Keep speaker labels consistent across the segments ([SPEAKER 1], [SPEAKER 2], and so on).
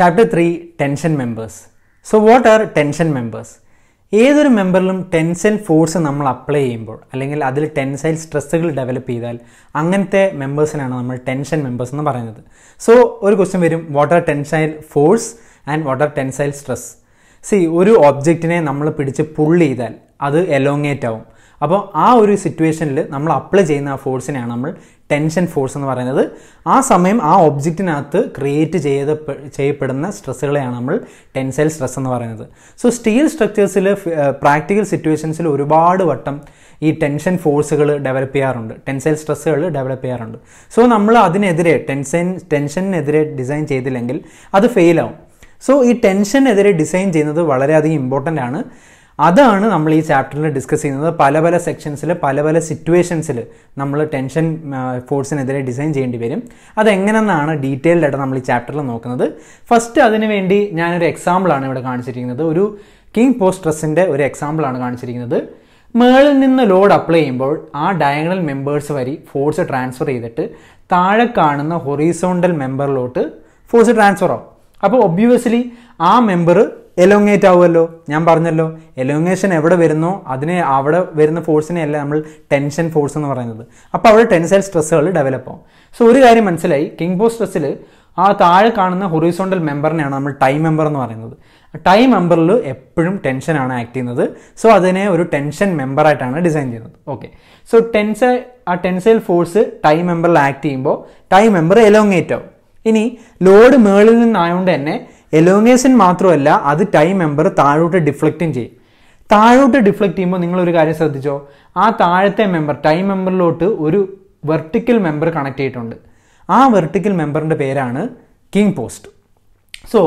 [SPEAKER 1] chapter three tension members so what are tension members ഏതൊരു മെമ്പറിലും tensile force നമ്മൾ apply ചെയ്യുമ്പോൾ അല്ലെങ്കിൽ അതിൽ ടെൻസൈൽ സ്ട്രെസ്സുകൾ ഡെവലപ്പ് ചെയ്താൽ അങ്ങനത്തെ മെമ്പേഴ്സിനാണ് നമ്മൾ ടെൻഷൻ മെമ്പേഴ്സ് എന്ന് പറയുന്നത് സോ ഒരു ക്വസ്റ്റ്യൻ വരും what are tensile force and what are tensile stress see ഒരു ഒബ്ജക്റ്റിനെ നമ്മൾ പിടിച്ച് പുള്ള് ചെയ്താൽ അത് എലോങ്ങേറ്റ് ആവും അപ്പോൾ ആ ഒരു സിറ്റുവേഷനിൽ നമ്മൾ അപ്ലൈ ചെയ്യുന്ന ആ ഫോഴ്സിനെയാണ് നമ്മൾ ടെൻഷൻ ഫോഴ്സ് എന്ന് പറയുന്നത് ആ സമയം ആ ഒബ്ജക്റ്റിനകത്ത് ക്രിയേറ്റ് ചെയ്ത ചെയ്യപ്പെടുന്ന സ്ട്രെസ്സുകളെയാണ് നമ്മൾ ടെൻസൈൽ സ്ട്രെസ് എന്ന് പറയുന്നത് സോ സ്റ്റീൽ സ്ട്രക്ചേഴ്സിൽ പ്രാക്ടിക്കൽ സിറ്റുവേഷൻസിൽ ഒരുപാട് വട്ടം ഈ ടെൻഷൻ ഫോഴ്സുകൾ ഡെവലപ്പ് ചെയ്യാറുണ്ട് ടെൻസൈൽ സ്ട്രെസ്സുകൾ ഡെവലപ്പ് ചെയ്യാറുണ്ട് സോ നമ്മൾ അതിനെതിരെ ടെൻഷൻ ടെൻഷനെതിരെ ഡിസൈൻ ചെയ്തില്ലെങ്കിൽ അത് ഫെയിലാവും സോ ഈ ടെൻഷനെതിരെ ഡിസൈൻ ചെയ്യുന്നത് വളരെയധികം ഇമ്പോർട്ടൻ്റ് ആണ് അതാണ് നമ്മൾ ഈ ചാപ്റ്ററിൽ ഡിസ്കസ് ചെയ്യുന്നത് പല പല സെക്ഷൻസിൽ പല പല സിറ്റുവേഷൻസിൽ നമ്മൾ ടെൻഷൻ ഫോഴ്സിനെതിരെ ഡിസൈൻ ചെയ്യേണ്ടി വരും അതെങ്ങനെന്നാണ് ഡീറ്റെയിൽഡ് ആയിട്ട് നമ്മൾ ഈ ചാപ്റ്ററിൽ നോക്കുന്നത് ഫസ്റ്റ് അതിനുവേണ്ടി ഞാനൊരു എക്സാമ്പിളാണ് ഇവിടെ കാണിച്ചിരിക്കുന്നത് ഒരു കിങ് പോസ്റ്റ് ഡ്രസ്സിൻ്റെ ഒരു എക്സാമ്പിളാണ് കാണിച്ചിരിക്കുന്നത് മേളിൽ നിന്ന് ലോഡ് അപ്ലൈ ചെയ്യുമ്പോൾ ആ ഡയഗണൽ മെമ്പേഴ്സ് വരി ഫോഴ്സ് ട്രാൻസ്ഫർ ചെയ്തിട്ട് താഴെ കാണുന്ന ഹൊറീസോണ്ടൽ മെമ്പറിലോട്ട് ഫോഴ്സ് ട്രാൻസ്ഫർ ആവും അപ്പോൾ ഒബ്വിയസ്ലി ആ മെമ്പർ എലോങ്ങേറ്റ് ആവുമല്ലോ ഞാൻ പറഞ്ഞല്ലോ എലോങ്ങേഷൻ എവിടെ വരുന്നോ അതിനെ അവിടെ വരുന്ന ഫോഴ്സിനെയല്ല നമ്മൾ ടെൻഷൻ ഫോഴ്സ് എന്ന് പറയുന്നത് അപ്പോൾ അവിടെ ടെൻസൈൽ സ്ട്രെസ്സുകൾ ഡെവലപ്പ് ആവും സോ ഒരു കാര്യം മനസ്സിലായി കിങ് ബോ സ്ട്രെസ്സിൽ ആ താഴെ കാണുന്ന ഹൊറൈസോണ്ടൽ മെമ്പറിനെയാണ് നമ്മൾ ടൈം മെമ്പർ എന്ന് പറയുന്നത് ടൈം മെമ്പറിൽ എപ്പോഴും ടെൻഷനാണ് ആക്ട് ചെയ്യുന്നത് സോ അതിനെ ഒരു ടെൻഷൻ മെമ്പറായിട്ടാണ് ഡിസൈൻ ചെയ്യുന്നത് ഓക്കെ സോ ടെൻസ ആ ടെൻസൈൽ ഫോഴ്സ് ടൈം മെമ്പറിൽ ആക്ട് ചെയ്യുമ്പോൾ ടൈം മെമ്പർ എലോങ്ങേറ്റ് ആവും ഇനി ലോഡ് മേളിൽ നിന്നായതുകൊണ്ട് തന്നെ എലോങ്ങേഷൻ മാത്രമല്ല അത് ടൈം മെമ്പർ താഴോട്ട് ഡിഫ്ലക്റ്റും ചെയ്യും താഴോട്ട് ഡിഫ്ലക്റ്റ് ചെയ്യുമ്പോൾ നിങ്ങളൊരു കാര്യം ശ്രദ്ധിച്ചോ ആ താഴത്തെ മെമ്പർ ടൈം മെമ്പറിലോട്ട് ഒരു വെർട്ടിക്കൽ മെമ്പർ കണക്ട് ചെയ്തിട്ടുണ്ട് ആ വെർട്ടിക്കൽ മെമ്പറിൻ്റെ പേരാണ് കിങ് പോസ്റ്റ് സോ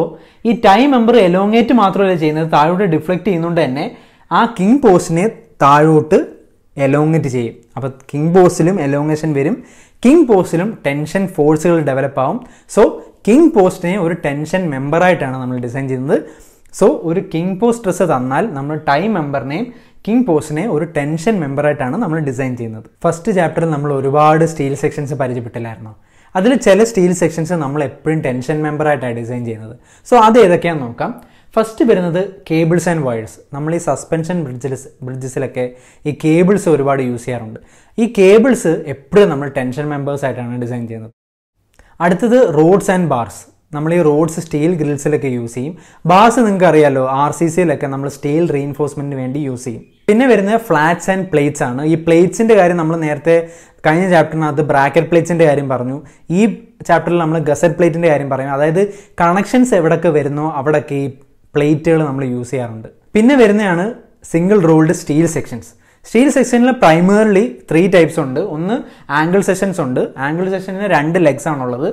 [SPEAKER 1] ഈ ടൈം മെമ്പർ എലോങ്ങേറ്റ് മാത്രമല്ല ചെയ്യുന്നത് താഴോട്ട് ഡിഫ്ലക്റ്റ് ചെയ്യുന്നതുകൊണ്ട് തന്നെ ആ കിങ് പോസ്റ്റിനെ താഴോട്ട് എലോങ്ങേറ്റ് ചെയ്യും അപ്പോൾ കിങ് പോസ്റ്റിലും എലോങ്ങേഷൻ വരും കിങ് പോസ്റ്റിലും ടെൻഷൻ ഫോഴ്സുകൾ ഡെവലപ്പ് ആവും സോ കിങ് പോസ്റ്റിനെ ഒരു ടെൻഷൻ മെമ്പറായിട്ടാണ് നമ്മൾ ഡിസൈൻ ചെയ്യുന്നത് സോ ഒരു കിങ് പോസ്റ്റ് ഡ്രസ്സ് തന്നാൽ നമ്മൾ ടൈം മെമ്പറിനെയും കിങ് പോസ്റ്റിനെ ഒരു ടെൻഷൻ മെമ്പറായിട്ടാണ് നമ്മൾ ഡിസൈൻ ചെയ്യുന്നത് ഫസ്റ്റ് ചാപ്റ്ററിൽ നമ്മൾ ഒരുപാട് സ്റ്റീൽ സെക്ഷൻസ് പരിചയപ്പെട്ടില്ലായിരുന്നു അതിൽ ചില സ്റ്റീൽ സെക്ഷൻസ് നമ്മൾ എപ്പോഴും ടെൻഷൻ മെമ്പറായിട്ടാണ് ഡിസൈൻ ചെയ്യുന്നത് സോ അത് ഏതൊക്കെയാണെന്ന് നോക്കാം ഫസ്റ്റ് വരുന്നത് കേബിൾസ് ആൻഡ് വയേഴ്സ് നമ്മൾ ഈ സസ്പെൻഷൻ ബ്രിഡ്ജസ് ബ്രിഡ്ജസിലൊക്കെ ഈ കേബിൾസ് ഒരുപാട് യൂസ് ചെയ്യാറുണ്ട് ഈ കേബിൾസ് എപ്പോഴും നമ്മൾ ടെൻഷൻ മെമ്പേഴ്സ് ആയിട്ടാണ് ഡിസൈൻ ചെയ്യുന്നത് അടുത്തത് റോഡ്സ് ആൻഡ് ബാർസ് നമ്മൾ ഈ റോഡ്സ് സ്റ്റീൽ ഗ്രിൽസിലൊക്കെ യൂസ് ചെയ്യും ബാർസ് നിങ്ങൾക്ക് അറിയാലോ ആർ സി സിയിലൊക്കെ നമ്മൾ സ്റ്റീൽ റീഇൻഫോഴ്സ്മെന്റിന് വേണ്ടി യൂസ് ചെയ്യും പിന്നെ വരുന്നത് ഫ്ലാറ്റ്സ് ആൻഡ് പ്ലേറ്റ്സ് ആണ് ഈ പ്ലേറ്റ്സിൻ്റെ കാര്യം നമ്മൾ നേരത്തെ കഴിഞ്ഞ ചാപ്റ്ററിനകത്ത് ബ്രാക്കറ്റ് പ്ലേറ്റ്സിൻ്റെ കാര്യം പറഞ്ഞു ഈ ചാപ്റ്ററിൽ നമ്മൾ ഗസറ്റ് പ്ലേറ്റിൻ്റെ കാര്യം പറയും അതായത് കണക്ഷൻസ് എവിടൊക്കെ വരുന്നോ അവിടൊക്കെ ഈ പ്ലേറ്റുകൾ നമ്മൾ യൂസ് ചെയ്യാറുണ്ട് പിന്നെ വരുന്നതാണ് single rolled steel sections steel സെക്ഷനിൽ പ്രൈമറിലി ത്രീ ടൈപ്സ് ഉണ്ട് ഒന്ന് ആംഗിൾ സെക്ഷൻസ് ഉണ്ട് ആംഗിൾ സെക്ഷനിൽ രണ്ട് ലെഗ്സ് ആണുള്ളത്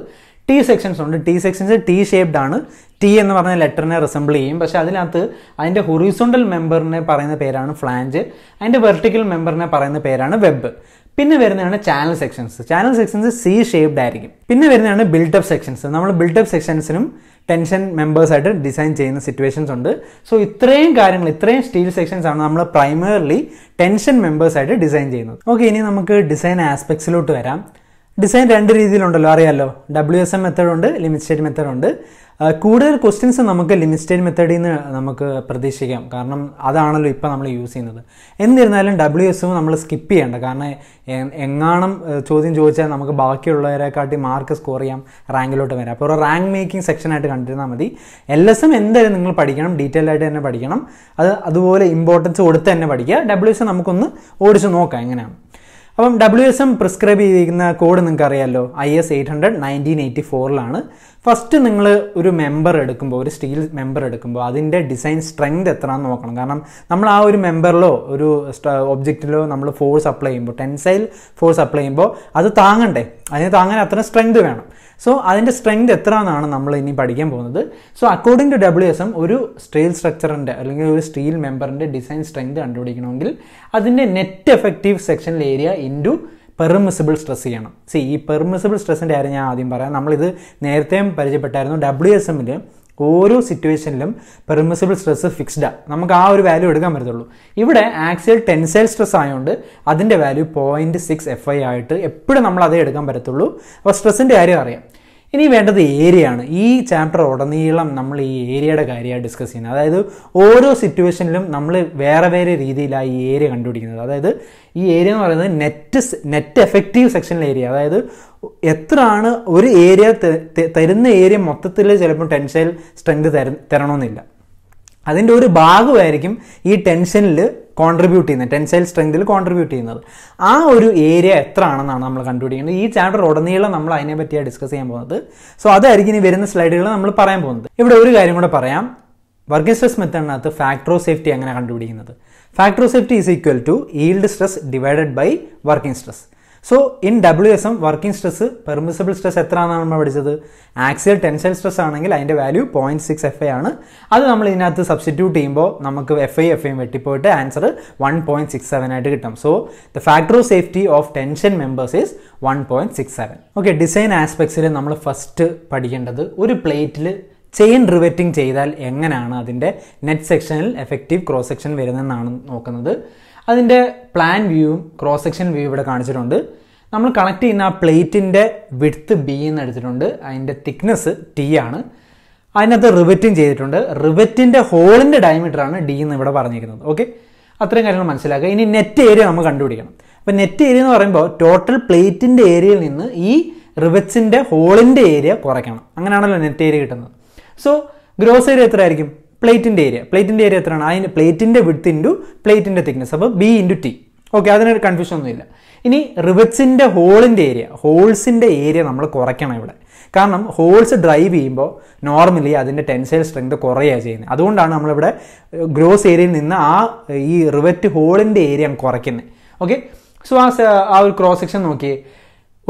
[SPEAKER 1] ടി സെക്ഷൻസ് ഉണ്ട് ടി സെക്ഷൻസ് ടി ഷേപ്ഡ് ആണ് ടി എന്ന് പറഞ്ഞ ലെറ്ററിനെ റിസംബിൾ ചെയ്യും പക്ഷെ അതിനകത്ത് അതിൻ്റെ ഹൊറിസോണ്ടൽ മെമ്പറിനെ പറയുന്ന പേരാണ് ഫ്ലാഞ്ച് അതിൻ്റെ വെർട്ടിക്കൽ മെമ്പറിനെ പറയുന്ന പേരാണ് വെബ് പിന്നെ വരുന്നതാണ് channel sections channel sections C shaped ആയിരിക്കും പിന്നെ വരുന്നതാണ് ബിൽഡപ്പ് സെക്ഷൻസ് നമ്മൾ ബിൽഡപ്പ് സെക്ഷൻസിനും ടെൻഷൻ മെമ്പേഴ്സായിട്ട് ഡിസൈൻ ചെയ്യുന്ന സിറ്റുവേഷൻസ് ഉണ്ട് സോ ഇത്രയും കാര്യങ്ങൾ ഇത്രയും സ്റ്റീൽ സെക്ഷൻസ് ആണ് നമ്മൾ പ്രൈമറിലി ടെൻഷൻ മെമ്പേഴ്സായിട്ട് ഡിസൈൻ ചെയ്യുന്നത് ഓക്കെ ഇനി നമുക്ക് ഡിസൈൻ ആസ്പെക്ട്സിലോട്ട് വരാം ഡിസൈൻ രണ്ട് രീതിയിലുണ്ടല്ലോ അറിയാമല്ലോ ഡബ്ല്യു എസ് എം മെത്തേഡ് ഉണ്ട് ലിമിറ്റ് സ്റ്റേറ്റ് മെത്തേഡ് ഉണ്ട് കൂടുതൽ ക്വസ്റ്റ്യൻസ് നമുക്ക് ലിമിറ്റ് സ്റ്റേറ്റ് മെത്തേഡിൽ നിന്ന് നമുക്ക് പ്രതീക്ഷിക്കാം കാരണം അതാണല്ലോ ഇപ്പോൾ നമ്മൾ യൂസ് ചെയ്യുന്നത് എന്നിരുന്നാലും ഡബ്ല്യു എസ് നമ്മൾ സ്കിപ്പ് ചെയ്യേണ്ട കാരണം എങ്ങാണം ചോദ്യം ചോദിച്ചാൽ നമുക്ക് ബാക്കിയുള്ളവരെക്കാട്ടി മാർക്ക് സ്കോർ ചെയ്യാം റാങ്കിലോട്ട് വരാം അപ്പോൾ റാങ്ക് മേക്കിംഗ് സെക്ഷനായിട്ട് കണ്ടിരുന്നാൽ മതി എൽ എസ് എം എന്തായാലും നിങ്ങൾ പഠിക്കണം ഡീറ്റെയിൽ ആയിട്ട് തന്നെ പഠിക്കണം അത് അതുപോലെ ഇമ്പോർട്ടൻസ് കൊടുത്ത് തന്നെ പഠിക്കുക ഡബ്ല്യു എസ് നമുക്കൊന്ന് ഓടിച്ച് നോക്കാം എങ്ങനെയാണ് അപ്പം ഡബ്ല്യു എസ് എം പ്രിസ്ക്രൈബ് ചെയ്തിരിക്കുന്ന കോഡ് നിങ്ങൾക്ക് അറിയാമല്ലോ I S eight hundred nineteen eighty ഫോറിലാണ് ഫസ്റ്റ് നിങ്ങൾ ഒരു മെമ്പർ എടുക്കുമ്പോൾ ഒരു സ്റ്റീൽ മെമ്പർ എടുക്കുമ്പോൾ അതിൻ്റെ ഡിസൈൻ സ്ട്രെങ്ത് എത്രയാണെന്ന് നോക്കണം കാരണം നമ്മൾ ആ ഒരു മെമ്പറിലോ ഒരു ഒബ്ജക്റ്റിലോ നമ്മൾ ഫോഴ്സ് അപ്ലൈ ചെയ്യുമ്പോൾ ടെൻസൈൽ ഫോഴ്സ് അപ്ലൈ ചെയ്യുമ്പോൾ അത് താങ്ങണ്ടേ അതിന് താങ്ങാൻ അത്ര സ്ട്രെങ്ത് വേണം സോ അതിൻ്റെ സ്ട്രെങ്ത് എത്ര എന്നാണ് നമ്മൾ ഇനി പഠിക്കാൻ പോകുന്നത് so according to W S M ഒരു സ്റ്റീൽ സ്ട്രക്ചറിൻ്റെ അല്ലെങ്കിൽ ഒരു സ്റ്റീൽ മെമ്പറിൻ്റെ ഡിസൈൻ സ്ട്രെങ്ത് കണ്ടുപിടിക്കണമെങ്കിൽ അതിൻ്റെ നെറ്റ് എഫക്റ്റീവ് സെക്ഷനിൽ ഏരിയ ടു പെർമിസിബിൾ സ്ട്രെസ് ചെയ്യണം സി ഈ പെർമിസിബിൾ സ്ട്രെസ്സിൻ്റെ കാര്യം ഞാൻ ആദ്യം പറയാം നമ്മളിത് നേരത്തെയും പരിചയപ്പെട്ടായിരുന്നു ഡബ്ല്യു എസ് എമ്മിൽ ഓരോ സിറ്റുവേഷനിലും പെർമിസിബിൾ സ്ട്രെസ് ഫിക്സ്ഡാണ് നമുക്ക് ആ ഒരു വാല്യൂ എടുക്കാൻ പറ്റത്തുള്ളൂ ഇവിടെ ആക്സിയൽ ടെൻസൈൽ സ്ട്രെസ് ആയതുകൊണ്ട് അതിൻ്റെ value point six F I ആയിട്ട് എപ്പോഴും നമ്മൾ അതേ എടുക്കാൻ പറ്റത്തുള്ളൂ അപ്പോൾ സ്ട്രെസ്സിൻ്റെ കാര്യം അറിയാം ഇനി വേണ്ടത് ഏരിയയാണ് ഈ ചാപ്റ്റർ ഉടനീളം നമ്മൾ ഈ ഏരിയയുടെ കാര്യമാണ് ഡിസ്കസ് ചെയ്യുന്നത് അതായത് ഓരോ സിറ്റുവേഷനിലും നമ്മൾ വേറെ വേറെ രീതിയിലാണ് ഈ ഏരിയ കണ്ടുപിടിക്കുന്നത് അതായത് ഈ ഏരിയ എന്ന് പറയുന്നത് നെറ്റ് നെറ്റ് എഫക്റ്റീവ് സെക്ഷനിലെ ഏരിയ അതായത് എത്രയാണ് ഒരു ഏരിയ തരുന്ന ഏരിയ മൊത്തത്തിൽ ചിലപ്പോൾ ടെൻസൈൽ സ്ട്രെങ്ത് തര തരണമെന്നില്ല അതിൻ്റെ ഒരു ഭാഗമായിരിക്കും ഈ ടെൻഷനിൽ കോൺട്രിബ്യൂട്ട് ചെയ്യുന്നത് ടെൻസൈൽ സ്ട്രെങ്തിൽ കോൺട്രിബ്യൂട്ട് ചെയ്യുന്നത് ആ ഒരു ഏരിയ എത്ര ആണെന്നാണ് നമ്മൾ കണ്ടുപിടിക്കുന്നത് ഈ ചാപ്റ്റർ ഉടനീളം നമ്മൾ അതിനെ പറ്റിയാണ് ഡിസ്കസ് ചെയ്യാൻ പോകുന്നത് സോ അതായിരിക്കും ഇനി വരുന്ന സ്ലൈഡുകൾ നമ്മൾ പറയാൻ പോകുന്നത് ഇവിടെ ഒരു കാര്യം കൂടെ പറയാം വർഗീസ് സ്ട്രെസ് മെത്തേഡിനകത്ത് ഫാക്ടറോ സേഫ്റ്റി എങ്ങനെ കണ്ടുപിടിക്കുന്നത് factor of safety is equal to yield stress divided by working stress so in W S M working stress permissible stress എത്ര ആണെന്നാണ് നമ്മൾ പഠിച്ചത് ആക്സിയൽ ടെൻഷൻ സ്ട്രെസ് ആണെങ്കിൽ അതിൻ്റെ value point six F I ആണ് അത് നമ്മൾ ഇതിനകത്ത് സബ്സ്റ്റിറ്റ്യൂട്ട് ചെയ്യുമ്പോൾ നമുക്ക് എഫ് ഐ എഫ് ഐ വെട്ടിപ്പോയിട്ട് answer one point six seven ആയിട്ട് കിട്ടും so the factor of safety of tension members is one point six seven okay design ആസ്പെക്ട്സിൽ നമ്മൾ ഫസ്റ്റ് പഠിക്കേണ്ടത് ഒരു പ്ലേറ്റിൽ ചെയിൻ റിവറ്റിംഗ് ചെയ്താൽ എങ്ങനെയാണ് അതിൻ്റെ നെറ്റ് സെക്ഷനിൽ എഫക്റ്റീവ് ക്രോസ് സെക്ഷൻ വരുന്നതെന്നാണ് നോക്കുന്നത് അതിൻ്റെ പ്ലാൻ വ്യൂവും ക്രോസ് സെക്ഷൻ വ്യൂ ഇവിടെ കാണിച്ചിട്ടുണ്ട് നമ്മൾ കണക്ട് ചെയ്യുന്ന ആ പ്ലേറ്റിൻ്റെ വിഡ്ത്ത് ബി എന്ന് എടുത്തിട്ടുണ്ട് അതിൻ്റെ തിക്നെസ് ടി ആണ് അതിനകത്ത് റിവറ്റിംഗ് ചെയ്തിട്ടുണ്ട് റിവറ്റിൻ്റെ ഹോളിൻ്റെ ആണ് ഡി എന്ന് ഇവിടെ പറഞ്ഞിരിക്കുന്നത് ഓക്കെ അത്രയും കാര്യങ്ങൾ മനസ്സിലാക്കുക ഇനി നെറ്റ് ഏരിയ നമ്മൾ കണ്ടുപിടിക്കണം അപ്പോൾ നെറ്റ് ഏരിയ എന്ന് പറയുമ്പോൾ ടോട്ടൽ പ്ലേറ്റിൻ്റെ ഏരിയയിൽ നിന്ന് ഈ റിവറ്റ്സിൻ്റെ ഹോളിൻ്റെ ഏരിയ കുറയ്ക്കണം അങ്ങനെയാണല്ലോ നെറ്റ് ഏരിയ കിട്ടുന്നത് സോ ഗ്രോസ് ഏരിയ എത്രയായിരിക്കും പ്ലേറ്റിൻ്റെ ഏരിയ പ്ലേറ്റിൻ്റെ ഏരിയ എത്രയാണ് അതിന് പ്ലേറ്റിൻ്റെ വിഡ്ത്ത് ഇൻറ്റു പ്ലേറ്റിൻ്റെ തിക്നെസ് അപ്പോൾ ബി ഇൻറ്റു ടി ഓക്കെ അതിനൊരു കൺഫ്യൂഷൻ ഒന്നുമില്ല ഇനി റിവറ്റ്സിൻ്റെ ഹോളിൻ്റെ ഏരിയ ഹോൾസിൻ്റെ ഏരിയ നമ്മൾ കുറയ്ക്കണം ഇവിടെ കാരണം ഹോൾസ് ഡ്രൈവ് ചെയ്യുമ്പോൾ നോർമലി അതിൻ്റെ ടെൻസൈൽ സ്ട്രെങ്ത് കുറയുകയാണ് ചെയ്യുന്നത് അതുകൊണ്ടാണ് നമ്മളിവിടെ ഗ്രോസ് ഏരിയയിൽ നിന്ന് ആ ഈ റിവറ്റ് ഹോളിൻ്റെ ഏരിയ കുറയ്ക്കുന്നത് ഓക്കെ സോ ആ ആ ഒരു ക്രോസ് സെക്ഷൻ നോക്കിയേ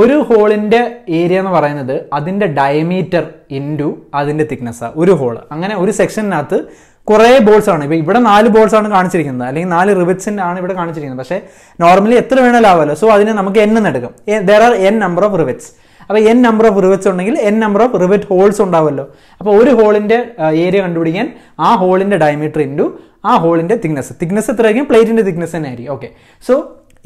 [SPEAKER 1] ഒരു ഹോളിൻ്റെ ഏരിയ എന്ന് പറയുന്നത് അതിൻ്റെ ഡയമീറ്റർ ഇൻറ്റു അതിൻ്റെ തിക്നെസ് ഒരു ഹോൾ അങ്ങനെ ഒരു സെക്ഷനകത്ത് കുറേ ബോൾസ് ആണ് ഇപ്പോൾ ഇവിടെ നാല് ബോൾസ് ആണ് കാണിച്ചിരിക്കുന്നത് അല്ലെങ്കിൽ നാല് റിവറ്റ്സിൻ്റെ ആണ് ഇവിടെ കാണിച്ചിരിക്കുന്നത് പക്ഷേ നോർമലി എത്ര വേണമെങ്കിലും ആവാമല്ലോ സോ അതിനെ നമുക്ക് എൻ എടുക്കും there are N number of rivets അപ്പോൾ എൻ നമ്പർ ഓഫ് റിവറ്റ്സ് ഉണ്ടെങ്കിൽ N number of rivet holes ഉണ്ടാവുമല്ലോ അപ്പോൾ ഒരു ഹോളിൻ്റെ ഏരിയ കണ്ടുപിടിക്കാൻ ആ ഹോളിൻ്റെ ഡയമീറ്റർ ഇൻറ്റു ആ ഹോളിൻ്റെ തിക്നെസ് തിക്നെസ് എത്രയായിരിക്കും പ്ലേറ്റിൻ്റെ തിക്നെസ് തന്നെ ആയിരിക്കും okay so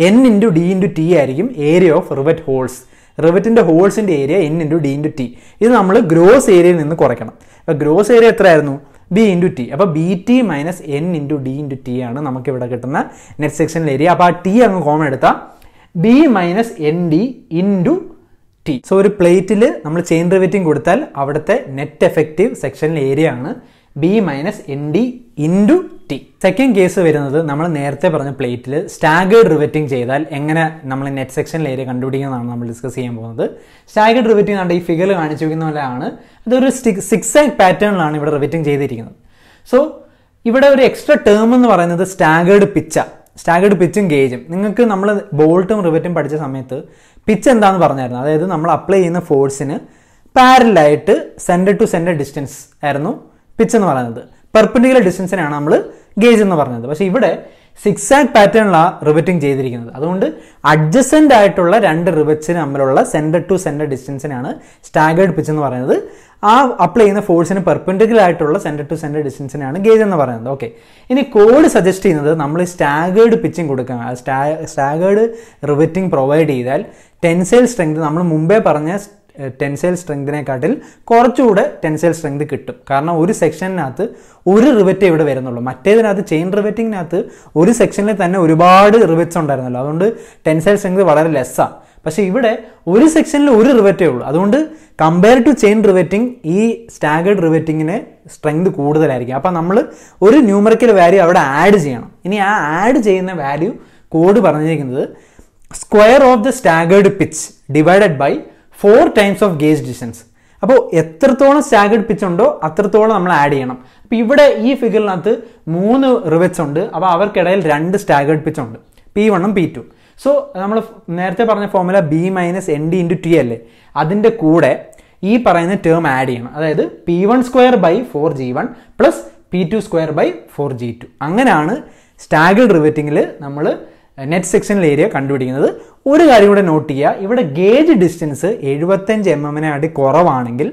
[SPEAKER 1] N into D into T ആയിരിക്കും ഏരിയ ഓഫ് റിവറ്റ് ഹോൾസ് റിവറ്റിൻ്റെ ഹോൾസിൻ്റെ area N into D into T ഇത് നമ്മൾ ഗ്രോസ് ഏരിയയിൽ നിന്ന് കുറയ്ക്കണം അപ്പോൾ ഗ്രോസ് ഏരിയ എത്രയായിരുന്നു ബി ഇൻറ്റു ടി അപ്പോൾ B T minus N into D into T ആണ് നമുക്ക് ഇവിടെ കിട്ടുന്ന നെറ്റ് സെക്ഷനിലെ ഏരിയ അപ്പോൾ ആ ടി അങ്ങ് കോമൺ എടുത്താൽ B minus N D into T so ഒരു പ്ലേറ്റിൽ നമ്മൾ ചെയിൻ റിവറ്റിംഗ് കൊടുത്താൽ അവിടുത്തെ നെറ്റ് എഫക്റ്റീവ് സെക്ഷനിലെ ഏരിയ ആണ് B minus N D into T second case വരുന്നത് നമ്മൾ നേരത്തെ പറഞ്ഞ പ്ലേറ്റിൽ സ്റ്റാഗേർഡ് റിവറ്റിംഗ് ചെയ്താൽ എങ്ങനെ നമ്മൾ നെറ്റ് സെക്ഷൻ ഏരിയ കണ്ടുപിടിക്കുന്നതാണ് നമ്മൾ ഡിസ്കസ് ചെയ്യാൻ പോകുന്നത് സ്റ്റാഗേർഡ് റിവറ്റിംഗ് ആണ് ഈ ഫിഗർ കാണിച്ചു വയ്ക്കുന്ന പോലെയാണ് അതൊരു സിക്സ് ആക് പാറ്റേണിലാണ് ഇവിടെ റിവറ്റിംഗ് ചെയ്തിരിക്കുന്നത് സോ ഇവിടെ ഒരു എക്സ്ട്രാ ടേം എന്ന് പറയുന്നത് സ്റ്റാഗേർഡ് പിച്ച സ്റ്റാഗേർഡ് പിച്ചും ഗേജും നിങ്ങൾക്ക് നമ്മൾ ബോൾട്ടും റിവറ്റും പഠിച്ച സമയത്ത് പിച്ച് എന്താണെന്ന് പറഞ്ഞായിരുന്നു അതായത് നമ്മൾ അപ്ലൈ ചെയ്യുന്ന ഫോഴ്സിന് പാരലായിട്ട് സെൻറ്റർ ടു സെൻറ്റർ ഡിസ്റ്റൻസ് ആയിരുന്നു പിച്ച് എന്ന് പറയുന്നത് പെർപ്പൻഡിക്കുലർ ഡിസ്റ്റൻസിനാണ് നമ്മൾ ഗേജ് എന്ന് പറഞ്ഞത് പക്ഷേ ഇവിടെ സിക്സ് ആക്ട് പാറ്റേണിലാണ് റിവറ്റിംഗ് ചെയ്തിരിക്കുന്നത് അതുകൊണ്ട് അഡ്ജസ്റ്റൻ്റ് ആയിട്ടുള്ള രണ്ട് റിവറ്റ്സിന് തമ്മിലുള്ള സെൻറ്റർ ടു സെൻറ്റർ ഡിസ്റ്റൻസിനാണ് സ്റ്റാഗേർഡ് പിച്ച് എന്ന് പറയുന്നത് ആ അപ്ലൈ ചെയ്യുന്ന ഫോഴ്സിന് പെർപ്പൻഡിക്കുലർ ആയിട്ടുള്ള സെൻറ്റർ ടു സെൻറ്റർ ഡിസ്റ്റൻസിനാണ് ഗേജ് എന്ന് പറയുന്നത് ഓക്കെ ഇനി കോഡ് സജസ്റ്റ് ചെയ്യുന്നത് നമ്മൾ സ്റ്റാഗേർഡ് പിച്ചിങ് കൊടുക്കുക സ്റ്റാ സ്റ്റാഗേർഡ് റിവറ്റിംഗ് പ്രൊവൈഡ് ചെയ്താൽ ടെൻസൈൽ സ്ട്രെങ്ത് നമ്മൾ മുമ്പേ പറഞ്ഞ ടെൻസൈൽ സ്ട്രെങ്തിനെക്കാട്ടിൽ കുറച്ചുകൂടെ ടെൻസൈൽ സ്ട്രെങ്ത് കിട്ടും കാരണം ഒരു സെക്ഷനകത്ത് ഒരു റിവറ്റ് ഇവിടെ വരുന്നുള്ളൂ മറ്റേതിനകത്ത് ചെയിൻ റിവറ്റിങ്ങിനകത്ത് ഒരു സെക്ഷനിൽ തന്നെ ഒരുപാട് റിവറ്റ്സ് ഉണ്ടായിരുന്നല്ലോ അതുകൊണ്ട് ടെൻസൈൽ സ്ട്രെങ്ത് വളരെ ലെസ്സാണ് പക്ഷേ ഇവിടെ ഒരു സെക്ഷനിൽ ഒരു റിവറ്റേ ഉള്ളൂ അതുകൊണ്ട് കമ്പയർ ടു ചെയിൻ റിവറ്റിംഗ് ഈ സ്റ്റാഗേർഡ് റിവറ്റിങ്ങിന് സ്ട്രെങ്ത് കൂടുതലായിരിക്കും അപ്പോൾ നമ്മൾ ഒരു ന്യൂമറിക്കൽ വാല്യൂ അവിടെ ആഡ് ചെയ്യണം ഇനി ആ ആഡ് ചെയ്യുന്ന വാല്യൂ കോഡ് പറഞ്ഞിരിക്കുന്നത് square of the staggered pitch divided by four times of gauge distance അപ്പോൾ എത്രത്തോളം സ്റ്റാഗേർഡ് പിച്ച് ഉണ്ടോ അത്രത്തോളം നമ്മൾ ആഡ് ചെയ്യണം അപ്പോൾ ഇവിടെ ഈ ഫിഗറിനകത്ത് മൂന്ന് റിവെറ്റ്സ് ഉണ്ട് അപ്പോൾ അവർക്കിടയിൽ രണ്ട് സ്റ്റാഗേർഡ് പിച്ച് ഉണ്ട് പി വണ്ണും പി ടു സോ നമ്മൾ നേരത്തെ പറഞ്ഞ formula B minus N D into T അല്ലേ അതിൻ്റെ കൂടെ ഈ പറയുന്ന ടേം ആഡ് ചെയ്യണം അതായത് P one square by four G one plus P two square by four G two അങ്ങനെയാണ് സ്റ്റാഗിൾ റിവെറ്റിങ്ങിൽ നമ്മൾ നെറ്റ് സെക്ഷനിൽ ഏരിയ കണ്ടുപിടിക്കുന്നത് ഒരു കാര്യം കൂടെ നോട്ട് ചെയ്യുക ഇവിടെ ഗേജ് ഡിസ്റ്റൻസ് എഴുപത്തഞ്ച് എം അടി കുറവാണെങ്കിൽ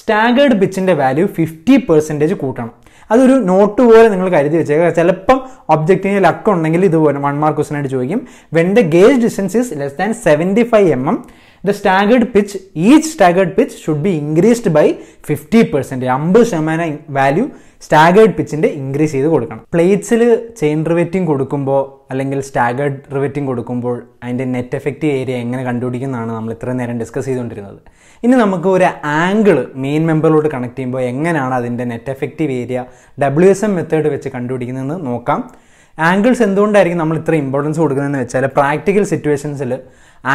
[SPEAKER 1] സ്റ്റാഗേർഡ് പിച്ചിൻ്റെ വാല്യൂ ഫിഫ്റ്റി പെർസെൻറ്റേജ് കൂട്ടണം അതൊരു നോട്ട് പോലെ നിങ്ങൾ കരുതി വെച്ചേക്കുക ചിലപ്പം ഒബ്ജക്റ്റീവ് ലക്ക് ഉണ്ടെങ്കിൽ ഇതുപോലെ വൺ മാർക്ക് ക്വസ്റ്റൻ ആയിട്ട് ചോദിക്കും when the gauge distance is less than seventy five M M the staggered pitch each staggered pitch should be increased by fifty percent അമ്പത് ശതമാനം വാല്യൂ സ്റ്റാഗേർഡ് പിച്ചിൻ്റെ ഇൻക്രീസ് ചെയ്ത് കൊടുക്കണം പ്ലേറ്റ്സിൽ chain riveting കൊടുക്കുമ്പോൾ അല്ലെങ്കിൽ staggered riveting കൊടുക്കുമ്പോൾ അതിൻ്റെ നെറ്റ് എഫക്റ്റീവ് ഏരിയ എങ്ങനെ കണ്ടുപിടിക്കുന്നതാണ് നമ്മൾ ഇത്രയും നേരം ഡിസ്കസ് ചെയ്തുകൊണ്ടിരുന്നത് ഇനി നമുക്ക് ഒരു ആംഗിൾ മെയിൻ മെമ്പറിലോട്ട് കണക്ട് ചെയ്യുമ്പോൾ എങ്ങനെയാണ് അതിൻ്റെ net effective area W S M method വെച്ച് കണ്ടുപിടിക്കുന്നതെന്ന് നോക്കാം ആംഗിൾസ് എന്തുകൊണ്ടായിരിക്കും നമ്മൾ ഇത്ര ഇമ്പോർട്ടൻസ് കൊടുക്കുന്നതെന്ന് വെച്ചാൽ പ്രാക്ടിക്കൽ സിറ്റുവേഷൻസിൽ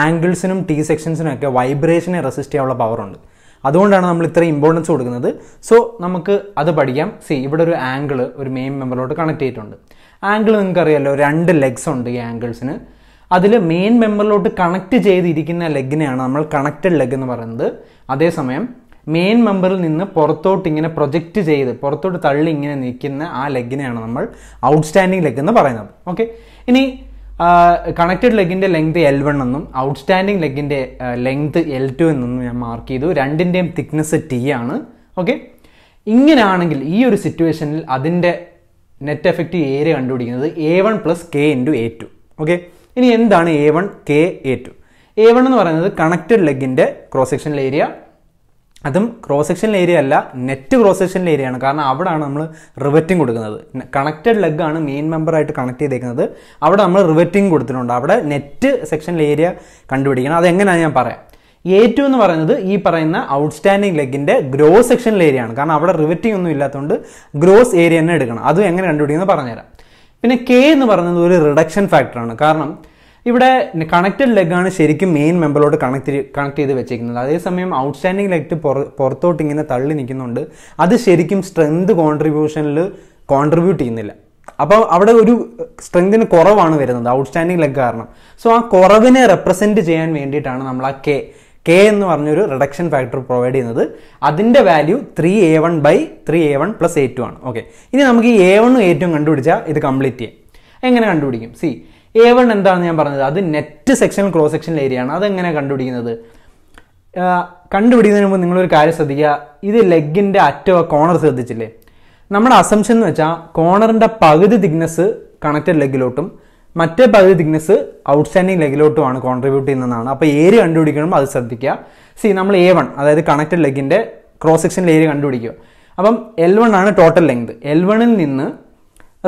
[SPEAKER 1] ആംഗിൾസിനും ടി സെക്ഷൻസിനും ഒക്കെ വൈബ്രേഷനെ റെസിസ്റ്റ് ചെയ്യാനുള്ള പവറുണ്ട് അതുകൊണ്ടാണ് നമ്മൾ ഇത്ര ഇമ്പോർട്ടൻസ് കൊടുക്കുന്നത് സോ നമുക്ക് അത് പഠിക്കാം സി ഇവിടെ ഒരു ആംഗിൾ ഒരു മെയിൻ മെമ്പറിലോട്ട് കണക്ട് ചെയ്തിട്ടുണ്ട് ആംഗിൾ നിങ്ങൾക്കറിയാലോ രണ്ട് ലെഗ്സ് ഉണ്ട് ഈ ആംഗിൾസിന് അതിൽ മെയിൻ മെമ്പറിലോട്ട് കണക്ട് ചെയ്തിരിക്കുന്ന ലെഗിനെയാണ് നമ്മൾ കണക്റ്റഡ് ലെഗ് എന്ന് പറയുന്നത് അതേസമയം മെയിൻ മെമ്പറിൽ നിന്ന് പുറത്തോട്ട് ഇങ്ങനെ പ്രൊജക്റ്റ് ചെയ്ത് പുറത്തോട്ട് തള്ളി ഇങ്ങനെ നിൽക്കുന്ന ആ ലെഗിനെയാണ് നമ്മൾ ഔട്ട്സ്റ്റാൻഡിങ് ലെഗ് എന്ന് പറയുന്നത് ഓക്കെ ഇനി കണക്റ്റഡ് ലെഗിൻ്റെ ലെങ്ത് എൽ വൺ എന്നും ഔട്ട്സ്റ്റാൻഡിങ് ലെഗിൻ്റെ ലെങ്ത് എൽ ടു എന്നും ഞാൻ മാർക്ക് ചെയ്തു രണ്ടിൻ്റെയും തിക്നെസ് ടി ആണ് ഓക്കെ ഇങ്ങനെയാണെങ്കിൽ ഈ ഒരു സിറ്റുവേഷനിൽ അതിൻ്റെ നെറ്റ് എഫക്റ്റീവ് ഏരിയ കണ്ടുപിടിക്കുന്നത് A one plus K into A two okay ഇനി എന്താണ് A one K A two A one എന്ന് പറയുന്നത് കണക്റ്റഡ് ലെഗിൻ്റെ ക്രോസ് സെക്ഷനിൽ ഏരിയ അതും ക്രോസ് സെക്ഷൻ ഏരിയ അല്ല നെറ്റ് ക്രോസ് സെക്ഷൻ ഏരിയ ആണ് കാരണം അവിടെയാണ് നമ്മൾ റിവറ്റിംഗ് കൊടുക്കുന്നത് കണക്റ്റഡ് ലെഗ് ആണ് മെയിൻ മെമ്പറായിട്ട് കണക്ട് ചെയ്തേക്കുന്നത് അവിടെ നമ്മൾ റിവറ്റിംഗ് കൊടുത്തിട്ടുണ്ട് അവിടെ നെറ്റ് സെക്ഷൻ ഏരിയ കണ്ടുപിടിക്കണം അതെങ്ങനെയാണ് ഞാൻ പറയാം എ ടു എന്ന് പറയുന്നത് ഈ പറയുന്ന ഔട്ട്സ്റ്റാൻഡിംഗ് ലെഗിൻ്റെ ഗ്രോസ് സെക്ഷൻ ഏരിയ ആണ് കാരണം അവിടെ റിവറ്റിംഗ് ഒന്നും ഇല്ലാത്തതുകൊണ്ട് ഗ്രോസ് ഏരിയ തന്നെ എടുക്കണം അതും എങ്ങനെ കണ്ടുപിടിക്കുന്നത് പറഞ്ഞുതരാം പിന്നെ കെ എന്ന് പറയുന്നത് ഒരു റിഡക്ഷൻ ഫാക്ടറാണ് കാരണം ഇവിടെ കണക്റ്റഡ് ലെഗാണ് ശരിക്കും മെയിൻ മെമ്പറോട് കണക്ട് കണക്ട് ചെയ്ത് വെച്ചേക്കുന്നത് അതേസമയം ഔട്ട്സ്റ്റാൻഡിംഗ് ലെഗ് പുറ പുറത്തോട്ട് ഇങ്ങനെ തള്ളി നിൽക്കുന്നുണ്ട് അത് ശരിക്കും സ്ട്രെങ്ത് കോൺട്രിബ്യൂഷനിൽ കോൺട്രിബ്യൂട്ട് ചെയ്യുന്നില്ല അപ്പോൾ അവിടെ ഒരു സ്ട്രെങ്തിന് കുറവാണ് വരുന്നത് ഔട്ട്സ്റ്റാൻഡിംഗ് ലെഗ് കാരണം സോ ആ കുറവിനെ റെപ്രസെൻറ്റ് ചെയ്യാൻ വേണ്ടിയിട്ടാണ് നമ്മൾ ആ കെ കെ എന്ന് പറഞ്ഞൊരു റിഡക്ഷൻ ഫാക്ടർ പ്രൊവൈഡ് ചെയ്യുന്നത് അതിൻ്റെ value three A one by three A one plus A two ആണ് ഓക്കെ ഇനി നമുക്ക് ഈ എ വണ്ണും എ ടു കണ്ടുപിടിച്ചാൽ ഇത് കംപ്ലീറ്റ് ചെയ്യാം എങ്ങനെ കണ്ടുപിടിക്കും സി എ വൺ എന്താണെന്ന് ഞാൻ പറഞ്ഞത് അത് net section cross section area ആണ് അതെങ്ങനെ കണ്ടുപിടിക്കുന്നത് കണ്ടുപിടിക്കുന്നതിന് മുമ്പ് നിങ്ങളൊരു കാര്യം ശ്രദ്ധിക്കുക ഇത് ലെഗിൻ്റെ അറ്റോ കോണർ ശ്രദ്ധിച്ചില്ലേ നമ്മുടെ അസംഷൻ എന്ന് വെച്ചാൽ കോണറിൻ്റെ പകുതി തിക്നെസ് കണക്റ്റഡ് ലെഗിലോട്ടും മറ്റേ പകുതി തിക്നെസ് ഔട്ട്സ്റ്റാൻഡിങ് ലെഗിലോട്ടുമാണ് കോൺട്രിബ്യൂട്ട് ചെയ്യുന്നതാണ് അപ്പോൾ ഏരിയ കണ്ടുപിടിക്കണം അത് ശ്രദ്ധിക്കുക സി നമ്മൾ എ വൺ അതായത് കണക്റ്റഡ് ലെഗിൻ്റെ ക്രോസ് സെക്ഷനിൽ ഏരിയ കണ്ടുപിടിക്കുക അപ്പം എൽ വൺ ആണ് ടോട്ടൽ ലെങ്ത് എൽ വണിൽ നിന്ന്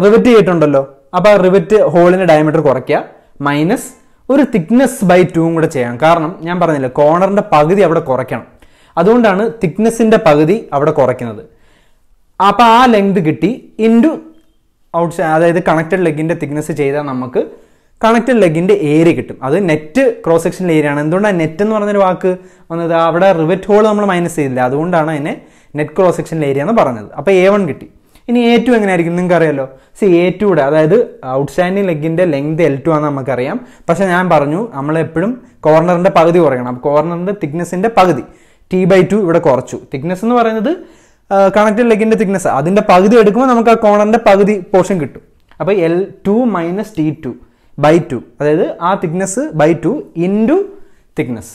[SPEAKER 1] റിവറ്റ് ചെയ്തിട്ടുണ്ടല്ലോ അപ്പോൾ ആ റിവറ്റ് ഹോളിൻ്റെ ഡയമീറ്റർ കുറയ്ക്കുക മൈനസ് ഒരു തിക്നെസ് ബൈ ടൂ കൂടെ ചെയ്യാം കാരണം ഞാൻ പറഞ്ഞില്ല കോർണറിൻ്റെ പകുതി അവിടെ കുറയ്ക്കണം അതുകൊണ്ടാണ് തിക്നെസ്സിൻ്റെ പകുതി അവിടെ കുറയ്ക്കുന്നത് അപ്പോൾ ആ ലെങ്ത് കിട്ടി ഇൻറ്റു ഔട്ട് അതായത് കണക്റ്റഡ് ലെഗിൻ്റെ തിക്നെസ് ചെയ്താൽ നമുക്ക് കണക്റ്റഡ് ലെഗിൻ്റെ ഏരിയ കിട്ടും അത് നെറ്റ് ക്രോസ് സെക്ഷൻ ഏരിയ ആണ് എന്തുകൊണ്ടാണ് നെറ്റ് എന്ന് പറഞ്ഞൊരു വാക്ക് വന്നത് അവിടെ റിവറ്റ് ഹോൾ നമ്മൾ മൈനസ് ചെയ്തില്ല അതുകൊണ്ടാണ് അതിനെ നെറ്റ് ക്രോസ് സെക്ഷൻ ഏരിയ എന്ന് പറഞ്ഞത് അപ്പോൾ എ വൺ കിട്ടി ഇനി എ ടു എങ്ങനെയായിരിക്കും നിങ്ങൾക്കറിയാലോ സി എ ടുയുടെ അതായത് ഔട്ട്സ്റ്റാൻഡിങ് ലെഗിൻ്റെ ലെങ്ത് എൽ ടു ആണെന്ന് നമുക്കറിയാം പക്ഷേ ഞാൻ പറഞ്ഞു നമ്മളെപ്പോഴും കോർണറിൻ്റെ പകുതി കുറയണം കോർണറിൻ്റെ തിക്നെസ്സിൻ്റെ പകുതി ടി ബൈ ടു ഇവിടെ കുറച്ചു തിക്നെസ് എന്ന് പറയുന്നത് കണക്റ്റഡ് ലെഗിൻ്റെ തിക്നെസ് അതിൻ്റെ പകുതി എടുക്കുമ്പോൾ നമുക്ക് ആ കോർണറിൻ്റെ പകുതി പോർഷൻ കിട്ടും അപ്പോൾ L two minus T two by two അതായത് ആ thickness by two in thickness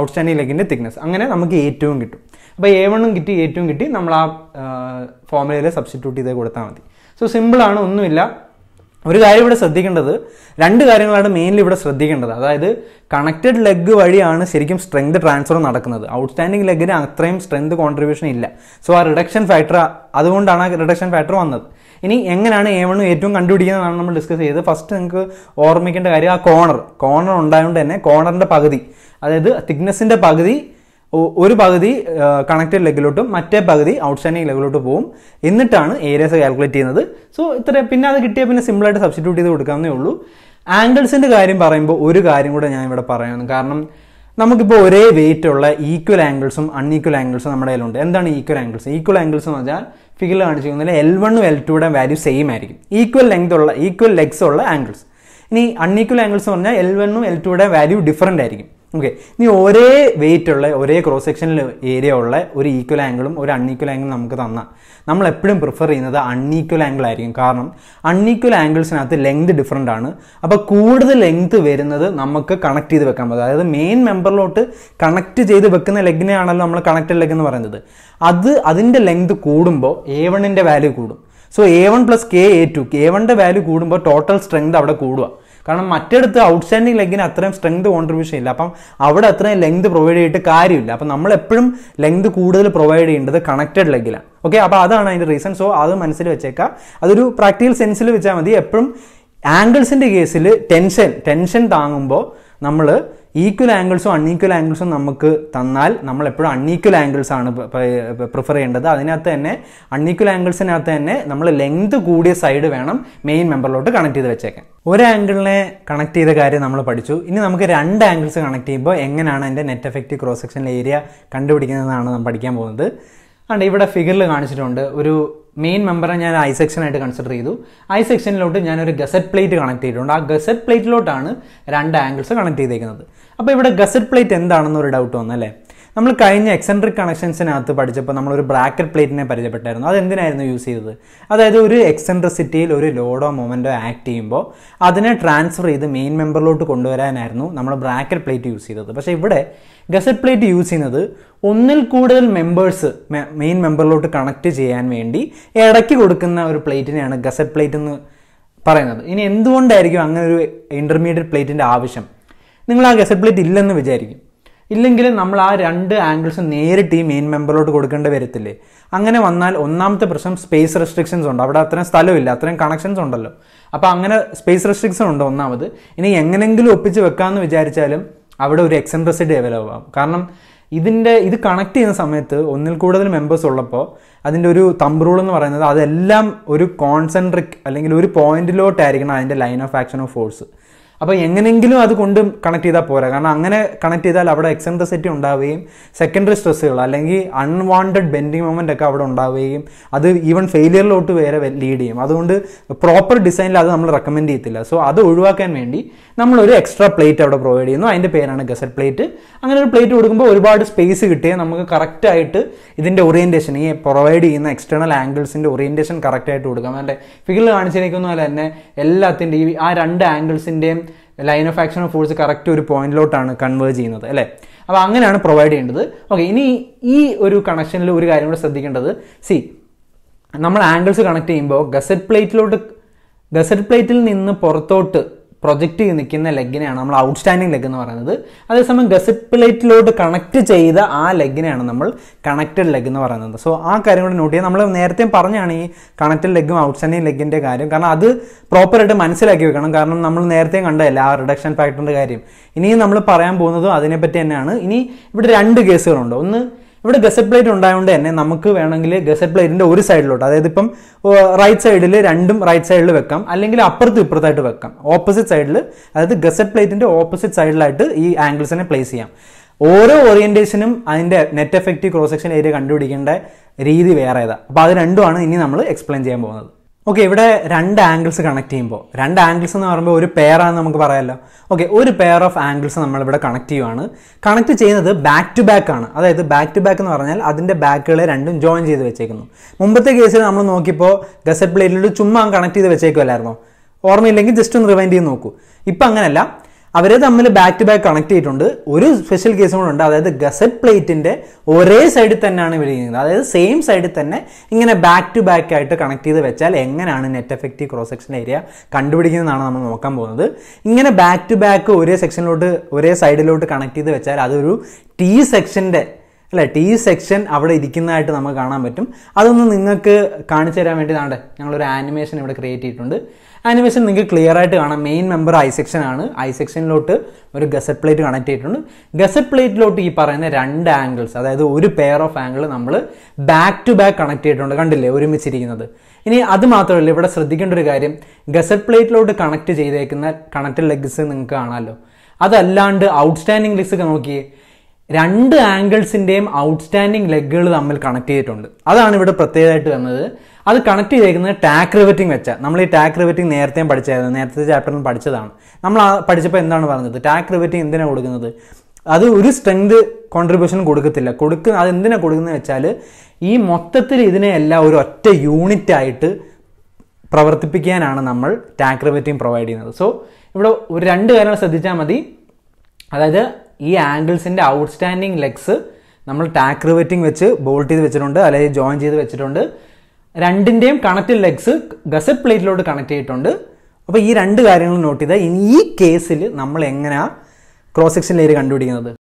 [SPEAKER 1] outstanding ലെഗിൻ്റെ തിക്നെസ് അങ്ങനെ നമുക്ക് ഏറ്റവും കിട്ടും അപ്പോൾ എ വണ്ണും കിട്ടി എ ടുവും കിട്ടി നമ്മൾ ആ ഫോർമുലയിൽ സബ്സ്റ്റിറ്റ്യൂട്ട് ചെയ്ത് കൊടുത്താൽ മതി സോ സിമ്പിളാണ് ഒന്നുമില്ല ഒരു കാര്യം ഇവിടെ ശ്രദ്ധിക്കേണ്ടത് രണ്ട് കാര്യങ്ങളാണ് മെയിൻലി ഇവിടെ ശ്രദ്ധിക്കേണ്ടത് അതായത് കണക്റ്റഡ് ലെഗ് വഴിയാണ് ശരിക്കും സ്ട്രെങ്ത് ട്രാൻസ്ഫർ നടക്കുന്നത് ഔട്ട്സ്റ്റാൻഡിംഗ് ലെഗിന് അത്രയും സ്ട്രെങ്ത് കോൺട്രിബ്യൂഷൻ ഇല്ല സോ ആ റിഡക്ഷൻ ഫാക്ടർ അതുകൊണ്ടാണ് ആ റിഡക്ഷൻ ഫാക്ടർ വന്നത് ഇനി എങ്ങനെയാണ് എ വണ്ണും ഏറ്റവും കണ്ടുപിടിക്കുന്നതാണ് നമ്മൾ ഡിസ്കസ് ചെയ്തത് ഫസ്റ്റ് നിങ്ങൾക്ക് ഓർമ്മിക്കേണ്ട കാര്യം ആ കോർണർ കോർണർ ഉണ്ടായതുകൊണ്ട് തന്നെ കോർണറിൻ്റെ പകുതി അതായത് തിക്നെസ്സിൻ്റെ പകുതി ഒരു പകുതി കണക്റ്റഡ് ലെഗിലോട്ടും മറ്റേ പകുതി ഔട്ട്സ്റ്റാൻഡിങ് ലെഗിലോട്ട് പോകും എന്നിട്ടാണ് ഏരിയാസ് കാൽക്കുലേറ്റ് ചെയ്യുന്നത് സോ ഇത്ര പിന്നെ അത് കിട്ടിയാൽ പിന്നെ സിമ്പിളായിട്ട് സബ്സ്റ്റിറ്റ്യൂട്ട് ചെയ്ത് കൊടുക്കാവുന്നേ ഉള്ളൂ ആംഗിൾസിൻ്റെ കാര്യം പറയുമ്പോൾ ഒരു കാര്യം കൂടെ ഞാൻ ഇവിടെ പറയണം കാരണം നമുക്കിപ്പോൾ ഒരേ വെയിറ്റ് ഉള്ള ഈക്വൽ ആംഗിൾസും അൺഈക്വൽ ആംഗിൾസും നമ്മുടെ കയ്യിലുണ്ട് എന്താണ് ഈക്വൽ ആംഗിൾസ് ഈക്വൽ ആംഗിൾസ് എന്ന് പറഞ്ഞാൽ ഫിഗറിൽ കാണിച്ചിരിക്കുന്നതിൽ എൽ വണ്ണും എൽ ടുയുടെ വാല്യൂ സെയിം ആയിരിക്കും ഈക്വൽ ലെങ്ത് ഉള്ള ഈക്വൽ ലെഗ്സ് ഉള്ള ആംഗിൾസ് ഇനി അൺഈക്വൽ ആംഗിൾസ് എന്ന് പറഞ്ഞാൽ എൽ വണ്ണും എൽ ടുയുടെ വാല്യൂ ഡിഫറൻ്റ് ആയിരിക്കും ഓക്കെ നീ ഒരേ വെയിറ്റ് ഉള്ള ഒരേ ക്രോസ് സെക്ഷനിൽ ഏരിയ ഉള്ള ഒരു ഈക്വൽ ആംഗിളും ഒരു അൺഈക്വൽ ആംഗിളും നമുക്ക് തന്നാൽ നമ്മൾ എപ്പോഴും പ്രിഫർ ചെയ്യുന്നത് അൺഈക്വൽ ആംഗിൾ ആയിരിക്കും കാരണം അൺഈക്വൽ ആംഗിൾസിനകത്ത് ലെങ്ത് ഡിഫറൻ്റ് ആണ് അപ്പോൾ കൂടുതൽ ലെങ്ത് വരുന്നത് നമുക്ക് കണക്ട് ചെയ്ത് വെക്കാൻ പറ്റും അതായത് മെയിൻ മെമ്പറിലോട്ട് കണക്ട് ചെയ്ത് വെക്കുന്ന ആണല്ലോ നമ്മൾ കണക്റ്റഡ് ലെഗ് എന്ന് പറയുന്നത് അത് അതിൻ്റെ ലെങ്ത് കൂടുമ്പോൾ എ വണ്ണിൻ്റെ വാല്യൂ കൂടും so A one plus K A two K വണ്ണിൻ്റെ വാല്യൂ കൂടുമ്പോൾ ടോട്ടൽ സ്ട്രെങ്ത് അവിടെ കൂടുക കാരണം മറ്റെടുത്ത് ഔട്ട്സ്റ്റാൻഡിങ് ലെഗിന് അത്രയും സ്ട്രെങ്ത് കോൺട്രിബ്യൂഷൻ ഇല്ല അപ്പം അവിടെ അത്രയും ലെങ്ത് പ്രൊവൈഡ് ചെയ്തിട്ട് കാര്യമില്ല അപ്പം നമ്മൾ എപ്പോഴും ലെങ്ത് കൂടുതൽ പ്രൊവൈഡ് ചെയ്യേണ്ടത് കണക്റ്റഡ് ലെഗിലാണ് ഓക്കെ അപ്പോൾ അതാണ് അതിൻ്റെ റീസൺ സോ അത് മനസ്സിൽ വെച്ചേക്കാം അതൊരു പ്രാക്ടിക്കൽ സെൻസിൽ വെച്ചാൽ മതി എപ്പോഴും ആംഗിൾസിൻ്റെ കേസിൽ ടെൻഷൻ ടെൻഷൻ താങ്ങുമ്പോൾ നമ്മൾ ഈക്വൽ ആംഗിൾസും അൺഈക്വൽ ആംഗിൾസും നമുക്ക് തന്നാൽ നമ്മൾ എപ്പോഴും അൺഈക്വൽ ആംഗിൾസ് ആണ് പ്രിഫർ ചെയ്യേണ്ടത് അതിനകത്ത് തന്നെ അൺഈക്വൽ ആംഗിൾസിനകത്ത് തന്നെ നമ്മൾ ലെങ്ത് കൂടിയ സൈഡ് വേണം മെയിൻ മെമ്പറിലോട്ട് കണക്ട് ചെയ്ത് വെച്ചേക്കാൻ ഒരു ആംഗിളിനെ കണക്ട് ചെയ്ത കാര്യം നമ്മൾ പഠിച്ചു ഇനി നമുക്ക് രണ്ട് ആംഗിൾസ് കണക്ട് ചെയ്യുമ്പോൾ എങ്ങനെയാണ് അതിൻ്റെ നെറ്റ് എഫക്റ്റീവ് ക്രോസ് സെക്ഷനിലെ ഏരിയ കണ്ടുപിടിക്കുന്നതെന്നാണ് നമ്മൾ പഠിക്കാൻ പോകുന്നത് കണ്ട് ഇവിടെ ഫിഗറിൽ കാണിച്ചിട്ടുണ്ട് ഒരു മെയിൻ മെമ്പറെ ഞാൻ ഐ സെക്ഷനായിട്ട് കൺസിഡർ ചെയ്തു ഐ സെക്ഷനിലോട്ട് ഞാനൊരു ഗസറ്റ് പ്ലേറ്റ് കണക്ട് ചെയ്തിട്ടുണ്ട് ആ ഗസറ്റ് പ്ലേറ്റിലോട്ടാണ് രണ്ട് ആംഗിൾസ് കണക്ട് ചെയ്തേക്കുന്നത് അപ്പോൾ ഇവിടെ ഗസറ്റ് പ്ലേറ്റ് എന്താണെന്നൊരു ഡൗട്ട് വന്നല്ലേ നമ്മൾ കഴിഞ്ഞ എക്സെൻട്രിക് കണക്ഷൻസിനകത്ത് പഠിച്ചപ്പോൾ നമ്മൾ ഒരു ബ്രാക്കറ്റ് പ്ലേറ്റിനെ പരിചയപ്പെട്ടായിരുന്നു അത് എന്തിനായിരുന്നു യൂസ് ചെയ്തത് അതായത് ഒരു എക്സെൻട്രിസിറ്റിയിൽ ഒരു ലോഡോ മൊമെൻറ്റോ ആക്ട് ചെയ്യുമ്പോൾ അതിനെ ട്രാൻസ്ഫർ ചെയ്ത് മെയിൻ മെമ്പറിലോട്ട് കൊണ്ടുവരാനായിരുന്നു നമ്മൾ ബ്രാക്കറ്റ് പ്ലേറ്റ് യൂസ് ചെയ്തത് പക്ഷേ ഇവിടെ ഗസറ്റ് പ്ലേറ്റ് യൂസ് ചെയ്യുന്നത് ഒന്നിൽ കൂടുതൽ മെമ്പേഴ്സ് മെയിൻ മെമ്പറിലോട്ട് കണക്ട് ചെയ്യാൻ വേണ്ടി ഇടയ്ക്ക് കൊടുക്കുന്ന ഒരു പ്ലേറ്റിനെയാണ് ഗസറ്റ് പ്ലേറ്റ് എന്ന് പറയുന്നത് ഇനി എന്തുകൊണ്ടായിരിക്കും അങ്ങനെ ഒരു ഇൻ്റർമീഡിയറ്റ് പ്ലേറ്റിൻ്റെ ആവശ്യം നിങ്ങൾ ആ ഗസറ്റ് പ്ലേറ്റ് ഇല്ലെന്ന് വിചാരിക്കും ഇല്ലെങ്കിൽ നമ്മൾ ആ രണ്ട് ആംഗിൾസ് നേരിട്ട് ഈ മെയിൻ മെമ്പറിലോട്ട് കൊടുക്കേണ്ടി വരത്തില്ലേ അങ്ങനെ വന്നാൽ ഒന്നാമത്തെ പ്രശ്നം സ്പേസ് റെസ്ട്രിക്ഷൻസ് ഉണ്ട് അവിടെ അത്രയും സ്ഥലമില്ല അത്രയും കണക്ഷൻസ് ഉണ്ടല്ലോ അപ്പോൾ അങ്ങനെ സ്പേസ് റെസ്ട്രിക്ഷൻ ഉണ്ട് ഒന്നാമത് ഇനി എങ്ങനെങ്കിലും ഒപ്പിച്ച് വെക്കാമെന്ന് വിചാരിച്ചാലും അവിടെ ഒരു എക്സെൻട്രസിറ്റി ഡെവലപ്പ് ആവും കാരണം ഇതിൻ്റെ ഇത് കണക്ട് ചെയ്യുന്ന സമയത്ത് ഒന്നിൽ കൂടുതൽ മെമ്പേഴ്സ് ഉള്ളപ്പോൾ അതിൻ്റെ ഒരു തമ്പ് റൂൾ എന്ന് പറയുന്നത് അതെല്ലാം ഒരു കോൺസെൻട്രിക് അല്ലെങ്കിൽ ഒരു പോയിന്റിലോട്ടായിരിക്കണം അതിൻ്റെ line of action of force അപ്പോൾ എങ്ങനെയെങ്കിലും അത് കൊണ്ട് കണക്ട് ചെയ്താൽ പോരാ കാരണം അങ്ങനെ കണക്ട് ചെയ്താൽ അവിടെ സെറ്റ് ഉണ്ടാവുകയും സെക്കൻഡറി സ്ട്രെസ്സുകൾ അല്ലെങ്കിൽ അൺവാണ്ടഡ് ബെൻഡിങ് മൊമെൻ്റ് ഒക്കെ അവിടെ ഉണ്ടാവുകയും അത് ഈവൻ ഫെയിലിയറിലോട്ട് വരെ ലീഡ് ചെയ്യും അതുകൊണ്ട് പ്രോപ്പർ ഡിസൈനിൽ അത് നമ്മൾ റെക്കമെൻഡ് ചെയ്യത്തില്ല സോ അത് ഒഴിവാക്കാൻ വേണ്ടി നമ്മളൊരു എക്സ്ട്രാ പ്ലേറ്റ് അവിടെ പ്രൊവൈഡ് ചെയ്യുന്നു അതിൻ്റെ പേരാണ് ഗസറ്റ് പ്ലേറ്റ് അങ്ങനെ ഒരു പ്ലേറ്റ് കൊടുക്കുമ്പോൾ ഒരുപാട് സ്പേസ് കിട്ടിയാൽ നമുക്ക് കറക്റ്റായിട്ട് ഇതിൻ്റെ ഓറിയൻറ്റേഷൻ ഈ പ്രൊവൈഡ് ചെയ്യുന്ന എക്സ്റ്റേണൽ ആംഗിൾസിൻ്റെ ഓറിയൻറ്റേഷൻ കറക്റ്റായിട്ട് കൊടുക്കാം അതിൻ്റെ ഫിഗറിൽ കാണിച്ചിരിക്കുന്ന പോലെ തന്നെ എല്ലാത്തിൻ്റെയും ആ രണ്ട് ആംഗിൾസിൻ്റെയും line of action of force correct ഒരു പോയിന്റിലോട്ടാണ് കൺവേർജ് ചെയ്യുന്നത് അല്ലേ അപ്പോൾ അങ്ങനെയാണ് പ്രൊവൈഡ് ചെയ്യേണ്ടത് ഓക്കെ ഇനി ഈ ഒരു കണക്ഷനിൽ ഒരു കാര്യം കൂടെ ശ്രദ്ധിക്കേണ്ടത് സി നമ്മൾ ആംഗിൾസ് കണക്ട് ചെയ്യുമ്പോൾ ഗസറ്റ് പ്ലേറ്റിലോട്ട് ഗസറ്റ് പ്ലേറ്റിൽ നിന്ന് പുറത്തോട്ട് പ്രൊജക്റ്റ് ചെയ്ത് നിൽക്കുന്ന ലെഗിനെയാണ് നമ്മൾ ഔട്ട്സ്റ്റാൻഡിങ് ലെഗ് എന്ന് പറയുന്നത് അതേസമയം ഗസിപ്പിലേറ്റിലോട്ട് കണക്ട് ചെയ്ത ആ ലെഗിനെയാണ് നമ്മൾ കണക്റ്റഡ് ലെഗ് എന്ന് പറയുന്നത് സോ ആ കാര്യം കൂടി നോട്ട് ചെയ്യാം നമ്മൾ നേരത്തെ പറഞ്ഞാണ് ഈ കണക്റ്റഡ് ലെഗും ഔട്ട്സ്റ്റാൻഡിങ് ലെഗിൻ്റെ കാര്യം കാരണം അത് പ്രോപ്പറായിട്ട് മനസ്സിലാക്കി വെക്കണം കാരണം നമ്മൾ നേരത്തെ കണ്ടതല്ല ആ റിഡക്ഷൻ ഫാക്ടറിൻ്റെ കാര്യം ഇനിയും നമ്മൾ പറയാൻ പോകുന്നതും അതിനെപ്പറ്റി തന്നെയാണ് ഇനി ഇവിടെ രണ്ട് കേസുകളുണ്ട് ഒന്ന് ഇവിടെ ഗസറ്റ് പ്ലേറ്റ് ഉണ്ടായതുകൊണ്ട് തന്നെ നമുക്ക് വേണമെങ്കിൽ ഗസറ്റ് പ്ലേറ്റിൻ്റെ ഒരു സൈഡിലോട്ട് അതായത് ഇപ്പം റൈറ്റ് സൈഡിൽ രണ്ടും റൈറ്റ് സൈഡിൽ വെക്കാം അല്ലെങ്കിൽ അപ്പുറത്ത് ഇപ്പുറത്തായിട്ട് വെക്കാം ഓപ്പോസിറ്റ് സൈഡിൽ അതായത് ഗസറ്റ് പ്ലേറ്റിൻ്റെ ഓപ്പോസിറ്റ് സൈഡിലായിട്ട് ഈ ആംഗിൾസിനെ പ്ലേസ് ചെയ്യാം ഓരോ ഓറിയൻറ്റേഷനും അതിൻ്റെ net effective cross section area കണ്ടുപിടിക്കേണ്ട രീതി വേറേതാണ് അപ്പോൾ അത് രണ്ടുമാണ് ഇനി നമ്മൾ എക്സ്പ്ലെയിൻ ചെയ്യാൻ പോകുന്നത് ഓക്കെ ഇവിടെ രണ്ട് ആംഗിൾസ് കണക്ട് ചെയ്യുമ്പോൾ രണ്ട് ആംഗിൾസ് എന്ന് പറയുമ്പോൾ ഒരു പെയർ ആണെന്ന് നമുക്ക് പറയാമല്ലോ ഓക്കെ ഒരു പെയർ ഓഫ് ആംഗിൾസ് നമ്മളിവിടെ കണക്ട് ചെയ്യുവാണ് കണക്ട് ചെയ്യുന്നത് ബാക്ക് ടു ബാക്ക് ആണ് അതായത് ബാക്ക് ടു ബാക്ക് എന്ന് പറഞ്ഞാൽ അതിൻ്റെ ബാക്കുകളെ രണ്ടും ജോയിൻ ചെയ്ത് വെച്ചേക്കുന്നു മുമ്പത്തെ കേസിൽ നമ്മൾ നോക്കിയപ്പോൾ ഗസറ്റ് പ്ലേറ്റിൽ ചുമ്മാ കണക്ട് ചെയ്ത് വെച്ചേക്കുമല്ലായിരുന്നോ ഓർമ്മയില്ലെങ്കിൽ ജസ്റ്റ് ഒന്ന് റിവൈൻഡ് ചെയ്ത് നോക്കൂ ഇപ്പം അങ്ങനെയല്ല അവരെ തമ്മിൽ ബാക്ക് ടു ബാക്ക് കണക്ട് ചെയ്തിട്ടുണ്ട് ഒരു സ്പെഷ്യൽ കേസും കൂടെ ഉണ്ട് അതായത് ഗസറ്റ് പ്ലേറ്റിൻ്റെ ഒരേ സൈഡിൽ തന്നെയാണ് വിളിക്കുന്നത് അതായത് സെയിം സൈഡിൽ തന്നെ ഇങ്ങനെ ബാക്ക് ടു ബാക്ക് ആയിട്ട് കണക്ട് ചെയ്ത് വെച്ചാൽ എങ്ങനെയാണ് net effective cross section area കണ്ടുപിടിക്കുന്നതാണ് നമ്മൾ നോക്കാൻ പോകുന്നത് ഇങ്ങനെ ബാക്ക് ടു ബാക്ക് ഒരേ സെക്ഷനിലോട്ട് ഒരേ സൈഡിലോട്ട് കണക്ട് ചെയ്ത് വെച്ചാൽ അതൊരു ടി സെക്ഷൻ്റെ അല്ലേ ടി സെക്ഷൻ അവിടെ ഇരിക്കുന്നതായിട്ട് നമുക്ക് കാണാൻ പറ്റും അതൊന്ന് നിങ്ങൾക്ക് കാണിച്ചു തരാൻ വേണ്ടിയിട്ടാണ് ഞങ്ങളൊരു ആനിമേഷൻ ഇവിടെ ക്രിയേറ്റ് ചെയ്തിട്ടുണ്ട് ആനിമേഷൻ നിങ്ങൾക്ക് ക്ലിയർ ആയിട്ട് കാണാം മെയിൻ മെമ്പർ ഐ സെക്ഷൻ ആണ് ഐ സെക്ഷനിലോട്ട് ഒരു ഗസറ്റ് പ്ലേറ്റ് കണക്ട് ചെയ്തിട്ടുണ്ട് ഗസറ്റ് പ്ലേറ്റിലോട്ട് ഈ പറയുന്ന രണ്ട് ആംഗിൾസ് അതായത് ഒരു പെയർ ഓഫ് ആംഗിൾ നമ്മൾ ബാക്ക് ടു ബാക്ക് കണക്ട് ചെയ്തിട്ടുണ്ട് കണ്ടില്ലേ ഒരുമിച്ചിരിക്കുന്നത് ഇനി അത് മാത്രമല്ല ഇവിടെ ശ്രദ്ധിക്കേണ്ട ഒരു കാര്യം ഗസറ്റ് പ്ലേറ്റിലോട്ട് കണക്ട് ചെയ്തേക്കുന്ന കണക്റ്റഡ് ലെഗ്സ് നിങ്ങൾക്ക് കാണാമല്ലോ അതല്ലാണ്ട് ഔട്ട്സ്റ്റാൻഡിങ് ലെഗ്സ് നോക്കിയേ രണ്ട് ആംഗിൾസിൻ്റെയും ഔട്ട്സ്റ്റാൻഡിങ് ലെഗുകൾ തമ്മിൽ കണക്ട് ചെയ്തിട്ടുണ്ട് അതാണ് ഇവിടെ പ്രത്യേകമായിട്ട് വന്നത് അത് കണക്ട് ചെയ്തേക്കുന്നത് ടാക്ക് റിവറ്റിംഗ് വെച്ചാൽ നമ്മൾ ഈ ടാക്ക് റിവറ്റിംഗ് നേരത്തെയും പഠിച്ചായിരുന്നു നേരത്തെ ചാപ്റ്ററിൽ പഠിച്ചതാണ് നമ്മൾ പഠിച്ചപ്പോൾ എന്താണ് പറഞ്ഞത് ടാക്ക് റിവറ്റിംഗ് എന്തിനാണ് കൊടുക്കുന്നത് അത് ഒരു സ്ട്രെങ്ത് കോൺട്രിബ്യൂഷൻ കൊടുക്കത്തില്ല കൊടുക്കുന്ന അത് എന്തിനാണ് കൊടുക്കുന്നത് വെച്ചാൽ ഈ മൊത്തത്തിൽ ഇതിനെ എല്ലാം ഒരു ഒറ്റ യൂണിറ്റ് ആയിട്ട് പ്രവർത്തിപ്പിക്കാനാണ് നമ്മൾ ടാക്ക് റിവറ്റിംഗ് പ്രൊവൈഡ് ചെയ്യുന്നത് സോ ഇവിടെ ഒരു രണ്ട് കാര്യങ്ങൾ ശ്രദ്ധിച്ചാൽ മതി അതായത് ഈ ആംഗിൾസിൻ്റെ ഔട്ട്സ്റ്റാൻഡിങ് ലെഗ്സ് നമ്മൾ ടാക്ക് റിവറ്റിംഗ് വെച്ച് ബോൾട്ട് ചെയ്ത് വെച്ചിട്ടുണ്ട് അല്ലെങ്കിൽ ജോയിൻ ചെയ്ത് വെച്ചിട്ടുണ്ട് രണ്ടിൻ്റെയും കണക്റ്റഡ് ലെഗ്സ് ഗസറ്റ് പ്ലേറ്റിലോട്ട് കണക്ട് ചെയ്തിട്ടുണ്ട് അപ്പോൾ ഈ രണ്ട് കാര്യങ്ങൾ നോട്ട് ചെയ്താൽ ഈ കേസിൽ നമ്മൾ എങ്ങനെയാണ് ക്രോസ് സെക്ഷൻ ലെയർ കണ്ടുപിടിക്കുന്നത്